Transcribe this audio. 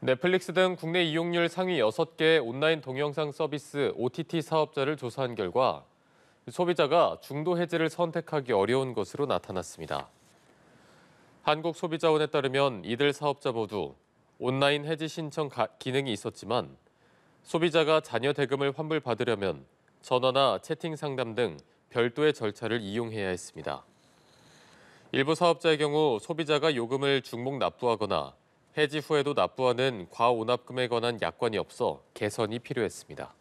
넷플릭스 등 국내 이용률 상위 6개 온라인 동영상 서비스 OTT 사업자를 조사한 결과 소비자가 중도 해지를 선택하기 어려운 것으로 나타났습니다. 한국소비자원에 따르면 이들 사업자 모두 온라인 해지 신청 기능이 있었지만 소비자가 자녀 대금을 환불받으려면 전화나 채팅 상담 등 별도의 절차를 이용해야 했습니다. 일부 사업자의 경우 소비자가 요금을 중복 납부하거나 해지 후에도 납부하는 과오납금에 관한 약관이 없어 개선이 필요했습니다.